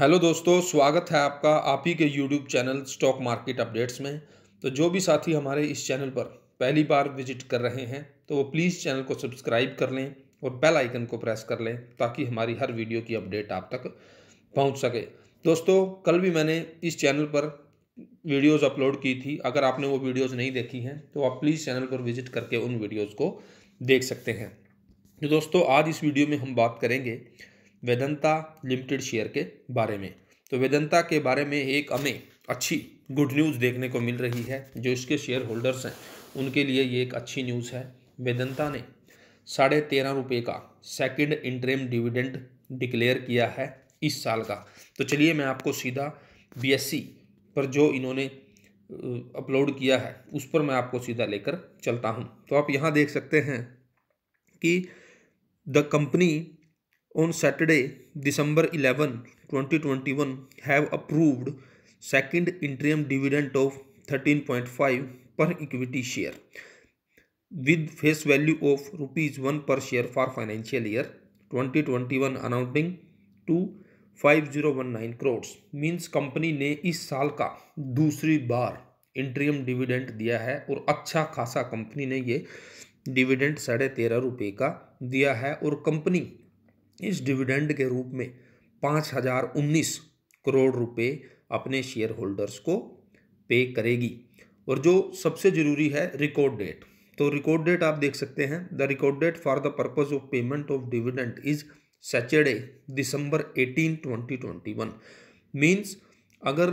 hello दोस्तों स्वागत है आपका आप ही के YouTube channel stock market updates में तो जो भी साथी हमारे इस चैनल पर पहली बार विजिट कर रहे हैं तो वो प्लीज़ चैनल को सब्सक्राइब कर लें और बेल आइकन को प्रेस कर लें ताकि हमारी हर वीडियो की अपडेट आप तक पहुंच सके दोस्तों कल भी मैंने इस चैनल पर वीडियोज़ अपलोड की थी अगर आपने वो वीडियोज़ नहीं देखी हैं तो आप प्लीज़ चैनल पर विजिट करके उन वीडियोज़ को देख सकते हैं तो दोस्तों आज इस वीडियो में हम बात करेंगे वेदंता लिमिटेड शेयर के बारे में तो वेदंता के बारे में एक हमें अच्छी गुड न्यूज़ देखने को मिल रही है जो इसके शेयर होल्डर्स हैं उनके लिए ये एक अच्छी न्यूज़ है वेदंता ने साढ़े तेरह रुपये का सेकंड इंटरम डिविडेंड डिक्लेयर किया है इस साल का तो चलिए मैं आपको सीधा बीएससी e पर जो इन्होंने अपलोड किया है उस पर मैं आपको सीधा लेकर चलता हूँ तो आप यहाँ देख सकते हैं कि the company on Saturday, December 11, 2021, have approved second interim dividend of 13.5 per equity share with face value of rupees 1 per share for financial year 2021 amounting to 5019 crores means company ne is saal ka dusri bar interim dividend दिया है और अच्छा खासा company ने ये dividend साढ़े तेरह रुपये का दिया है और कंपनी इस डिविडेंड के रूप में पाँच हजार उन्नीस करोड़ रुपए अपने शेयर होल्डर्स को पे करेगी और जो सबसे ज़रूरी है रिकॉर्ड डेट तो रिकॉर्ड डेट आप देख सकते हैं the record date for the purpose of payment of dividend is Saturday December 18 2021 means अगर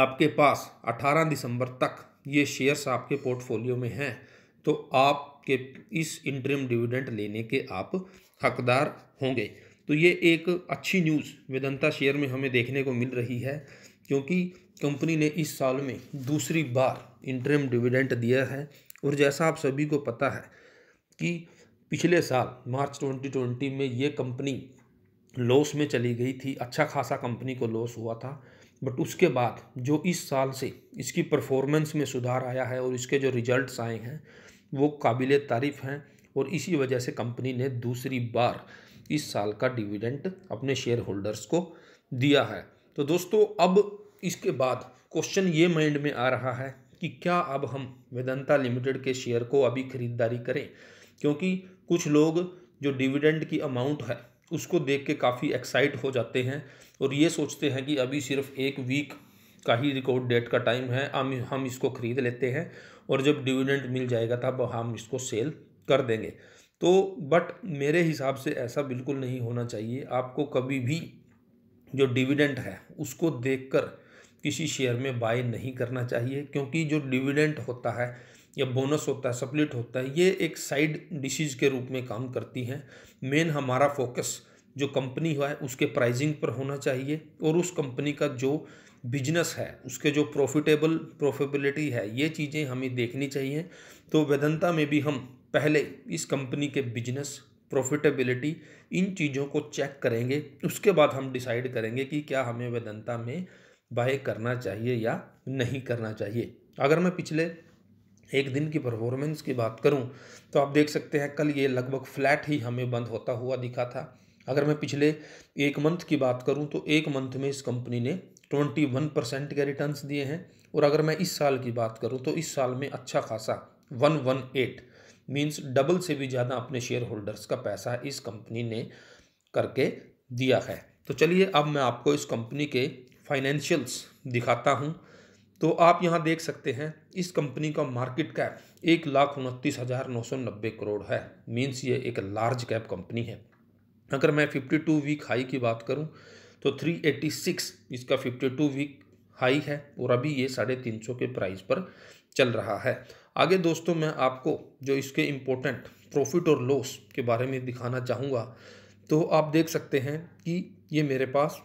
आपके पास 18 दिसंबर तक ये शेयर्स आपके पोर्टफोलियो में हैं तो आपके इस इंटरम डिविडेंड लेने के आप हकदार होंगे तो ये एक अच्छी न्यूज़ वेदंता शेयर में हमें देखने को मिल रही है क्योंकि कंपनी ने इस साल में दूसरी बार इंटरम डिविडेंट दिया है और जैसा आप सभी को पता है कि पिछले साल मार्च 2020 में ये कंपनी लॉस में चली गई थी अच्छा खासा कंपनी को लॉस हुआ था बट उसके बाद जो इस साल से इसकी परफॉर्मेंस में सुधार आया है और इसके जो रिजल्ट्स आए हैं वो काबिल तारीफ़ हैं और इसी वजह से कंपनी ने दूसरी बार इस साल का डिविडेंट अपने शेयर होल्डर्स को दिया है तो दोस्तों अब इसके बाद क्वेश्चन ये माइंड में आ रहा है कि क्या अब हम वेदंता लिमिटेड के शेयर को अभी खरीदारी करें क्योंकि कुछ लोग जो डिविडेंड की अमाउंट है उसको देख के काफ़ी एक्साइट हो जाते हैं और ये सोचते हैं कि अभी सिर्फ एक वीक का ही रिकॉर्ड डेट का टाइम है हम हम इसको ख़रीद लेते हैं और जब डिविडेंड मिल जाएगा तब हम इसको सेल कर देंगे तो बट मेरे हिसाब से ऐसा बिल्कुल नहीं होना चाहिए आपको कभी भी जो डिविडेंट है उसको देखकर किसी शेयर में बाय नहीं करना चाहिए क्योंकि जो डिविडेंट होता है या बोनस होता है सप्लिट होता है ये एक साइड डिशेज के रूप में काम करती हैं मेन हमारा फोकस जो कंपनी हुआ है उसके प्राइजिंग पर होना चाहिए और उस कंपनी का जो बिजनेस है उसके जो प्रॉफिटेबल प्रॉफिटेबिलिटी है ये चीज़ें हमें देखनी चाहिए तो वेदंता में भी हम पहले इस कंपनी के बिजनेस प्रॉफिटेबिलिटी इन चीज़ों को चेक करेंगे उसके बाद हम डिसाइड करेंगे कि क्या हमें वेदंता में बाय करना चाहिए या नहीं करना चाहिए अगर मैं पिछले एक दिन की परफॉर्मेंस की बात करूं तो आप देख सकते हैं कल ये लगभग फ्लैट ही हमें बंद होता हुआ दिखा था अगर मैं पिछले एक मंथ की बात करूं तो एक मंथ में इस कंपनी ने ट्वेंटी वन परसेंट के रिटर्न्स दिए हैं और अगर मैं इस साल की बात करूँ तो इस साल में अच्छा खासा one one eight means double से भी ज़्यादा अपने शेयर होल्डर्स का पैसा इस कंपनी ने करके दिया है तो चलिए अब मैं आपको इस कंपनी के फाइनेंशियल्स दिखाता हूँ तो आप यहाँ देख सकते हैं इस कंपनी का मार्केट कैप एक लाख उनतीस हज़ार नौ सौ नब्बे करोड़ है मीन्स ये एक लार्ज कैप कंपनी है अगर मैं फिफ्टी टू वीक हाई की बात करूँ तो 386 इसका 52 वीक हाई है और अभी ये साढ़े तीन सौ के प्राइस पर चल रहा है आगे दोस्तों मैं आपको जो इसके इम्पोर्टेंट प्रॉफिट और लॉस के बारे में दिखाना चाहूँगा तो आप देख सकते हैं कि ये मेरे पास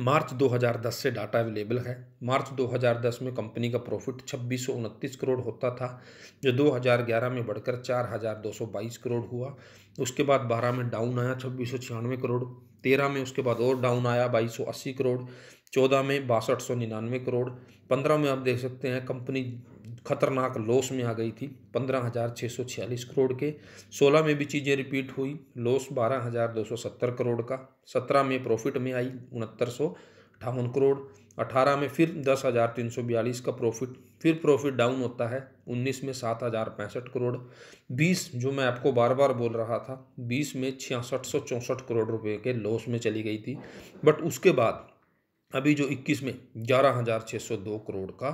मार्च 2010 से डाटा अवेलेबल है मार्च 2010 में कंपनी का प्रॉफिट छब्बीस करोड़ होता था जो 2011 में बढ़कर 4,222 करोड़ हुआ उसके बाद 12 में डाउन आया छब्बीस करोड़ 13 में उसके बाद और डाउन आया 2280 करोड़ 14 में बासठ करोड़ 15 में आप देख सकते हैं कंपनी खतरनाक लॉस में आ गई थी पंद्रह हज़ार छः सौ छियालीस करोड़ के सोलह में भी चीज़ें रिपीट हुई लॉस बारह हज़ार दो सौ सत्तर करोड़ का सत्रह में प्रॉफिट में आई उनहत्तर सौ अठावन करोड़ अठारह में फिर दस हज़ार तीन सौ बयालीस का प्रॉफिट फिर प्रॉफिट डाउन होता है उन्नीस में सात हज़ार पैंसठ करोड़ बीस जो मैं आपको बार बार बोल रहा था बीस में छियासठ सौ चौंसठ करोड़ रुपए के लॉस में चली गई थी बट उसके बाद अभी जो इक्कीस में ग्यारह हज़ार छः सौ दो करोड़ का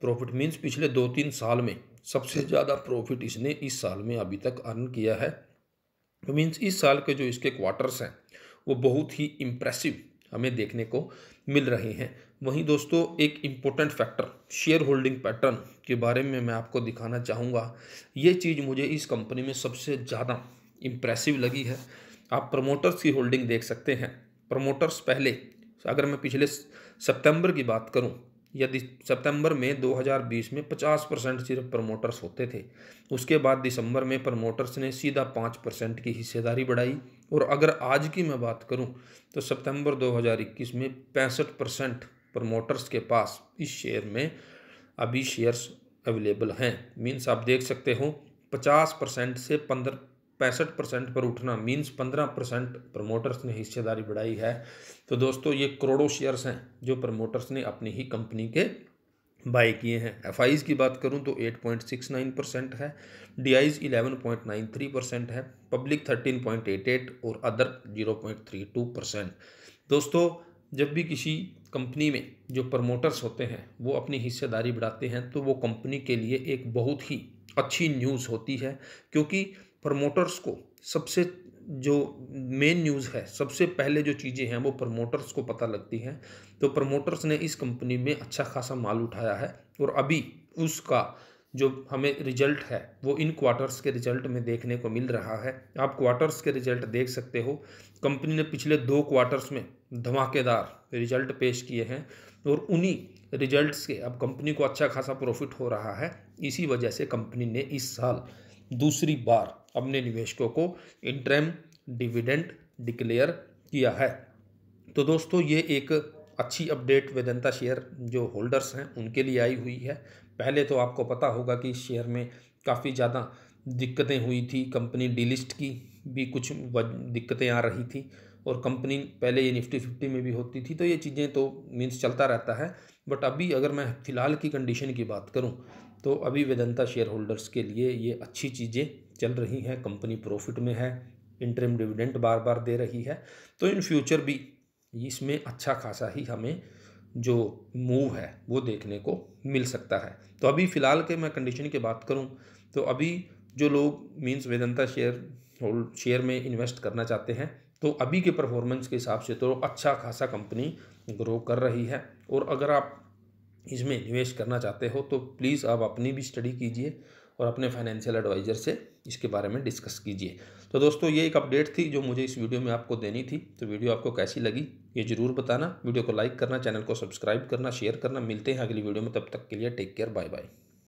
प्रॉफिट मीन्स पिछले दो तीन साल में सबसे ज़्यादा प्रॉफिट इसने इस साल में अभी तक अर्न किया है तो मीन्स इस साल के जो इसके क्वार्टर्स हैं वो बहुत ही इम्प्रेसिव हमें देखने को मिल रहे हैं वहीं दोस्तों एक important factor shareholding pattern के बारे में मैं आपको दिखाना चाहूँगा ये चीज़ मुझे इस कंपनी में सबसे ज़्यादा इम्प्रेसिव लगी है आप प्रमोटर्स की होल्डिंग देख सकते हैं प्रमोटर्स पहले अगर मैं पिछले सितंबर की बात करूं यदि सितंबर में 2020 में 50 परसेंट सिर्फ प्रमोटर्स होते थे उसके बाद दिसंबर में प्रमोटर्स ने सीधा पाँच परसेंट की हिस्सेदारी बढ़ाई और अगर आज की मैं बात करूं तो सितंबर 2021 में पैंसठ परसेंट प्रमोटर्स के पास इस शेयर में अभी शेयर्स अवेलेबल हैं मीन्स आप देख सकते हो 50 परसेंट से पंद्रह पैंसठ परसेंट पर उठना मीन्स पंद्रह परसेंट प्रमोटर्स ने हिस्सेदारी बढ़ाई है तो दोस्तों ये करोड़ों शेयर्स हैं जो प्रमोटर्स ने अपनी ही कंपनी के बाई किए हैं एफ की बात करूं तो 8.69 परसेंट है डी आईज थ्री परसेंट है पब्लिक 13.88 और अदर 0.32 परसेंट दोस्तों जब भी किसी कंपनी में जो प्रमोटर्स होते हैं वो अपनी हिस्सेदारी बढ़ाते हैं तो वो कंपनी के लिए एक बहुत ही अच्छी न्यूज़ होती है क्योंकि प्रमोटर्स को सबसे जो मेन न्यूज़ है सबसे पहले जो चीज़ें हैं वो प्रमोटर्स को पता लगती हैं तो प्रमोटर्स ने इस कंपनी में अच्छा खासा माल उठाया है और अभी उसका जो हमें रिजल्ट है वो इन क्वार्टर्स के रिजल्ट में देखने को मिल रहा है आप क्वार्टर्स के रिजल्ट देख सकते हो कंपनी ने पिछले दो क्वार्टर्स में धमाकेदार रिजल्ट पेश किए हैं और उन्हीं रिजल्ट्स के अब कंपनी को अच्छा खासा प्रॉफिट हो रहा है इसी वजह से कंपनी ने इस साल दूसरी बार अपने निवेशकों को इंटरम डिविडेंड डिक्लेयर किया है तो दोस्तों ये एक अच्छी अपडेट वेदंता शेयर जो होल्डर्स हैं उनके लिए आई हुई है पहले तो आपको पता होगा कि शेयर में काफ़ी ज़्यादा दिक्कतें हुई थी कंपनी डीलिस्ट की भी कुछ दिक्कतें आ रही थी और कंपनी पहले ये निफ्टी फिफ्टी में भी होती थी तो ये चीज़ें तो मीन्स चलता रहता है बट अभी अगर मैं फ़िलहाल की कंडीशन की बात करूँ तो अभी वेदंता शेयर होल्डर्स के लिए ये अच्छी चीज़ें चल रही हैं कंपनी प्रॉफिट में है इंटरम डिविडेंट बार बार दे रही है तो इन फ्यूचर भी इसमें अच्छा खासा ही हमें जो मूव है वो देखने को मिल सकता है तो अभी फ़िलहाल के मैं कंडीशन की बात करूँ तो अभी जो लोग means Vedanta share hold share में इन्वेस्ट करना चाहते हैं तो अभी के परफॉर्मेंस के हिसाब से तो अच्छा खासा कंपनी ग्रो कर रही है और अगर आप इसमें निवेश करना चाहते हो तो प्लीज़ आप अपनी भी स्टडी कीजिए और अपने फाइनेंशियल एडवाइज़र से इसके बारे में डिस्कस कीजिए तो दोस्तों ये एक अपडेट थी जो मुझे इस वीडियो में आपको देनी थी तो वीडियो आपको कैसी लगी ये ज़रूर बताना वीडियो को लाइक करना चैनल को सब्सक्राइब करना शेयर करना मिलते हैं अगली वीडियो में तब तक के लिए टेक केयर बाय बाय